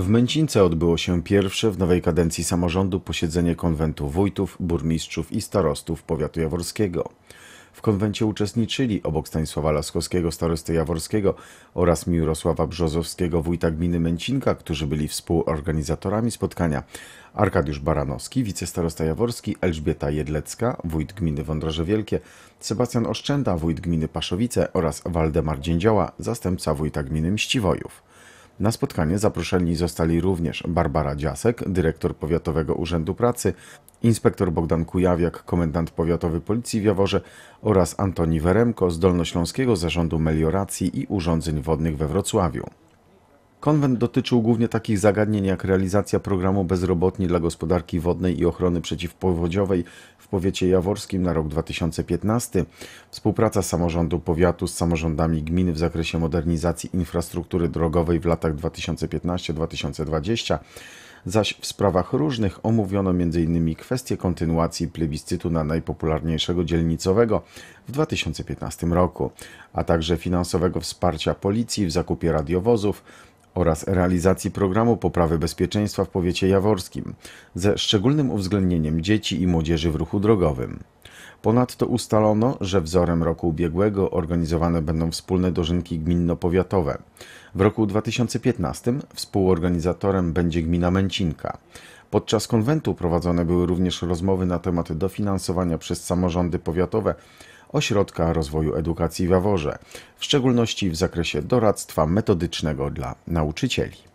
W Męcince odbyło się pierwsze w nowej kadencji samorządu posiedzenie konwentu wójtów, burmistrzów i starostów powiatu jaworskiego. W konwencie uczestniczyli obok Stanisława Laskowskiego, starosty jaworskiego oraz Mirosława Brzozowskiego, wójta gminy Męcinka, którzy byli współorganizatorami spotkania, Arkadiusz Baranowski, wicestarosta jaworski, Elżbieta Jedlecka, wójt gminy Wądroże Wielkie, Sebastian Oszczęda, wójt gminy Paszowice oraz Waldemar Dziędzioła, zastępca wójta gminy Mściwojów. Na spotkanie zaproszeni zostali również Barbara Dziasek, dyrektor Powiatowego Urzędu Pracy, inspektor Bogdan Kujawiak, komendant powiatowy Policji w Jaworze oraz Antoni Weremko z Dolnośląskiego Zarządu Melioracji i Urządzeń Wodnych we Wrocławiu. Konwent dotyczył głównie takich zagadnień jak realizacja programu bezrobotni dla gospodarki wodnej i ochrony przeciwpowodziowej w powiecie jaworskim na rok 2015, współpraca samorządu powiatu z samorządami gminy w zakresie modernizacji infrastruktury drogowej w latach 2015-2020, zaś w sprawach różnych omówiono m.in. kwestię kontynuacji plebiscytu na najpopularniejszego dzielnicowego w 2015 roku, a także finansowego wsparcia policji w zakupie radiowozów, oraz realizacji programu poprawy bezpieczeństwa w powiecie jaworskim, ze szczególnym uwzględnieniem dzieci i młodzieży w ruchu drogowym. Ponadto ustalono, że wzorem roku ubiegłego organizowane będą wspólne dożynki gminno-powiatowe. W roku 2015 współorganizatorem będzie gmina Męcinka. Podczas konwentu prowadzone były również rozmowy na temat dofinansowania przez samorządy powiatowe Ośrodka Rozwoju Edukacji w Jaworze, w szczególności w zakresie doradztwa metodycznego dla nauczycieli.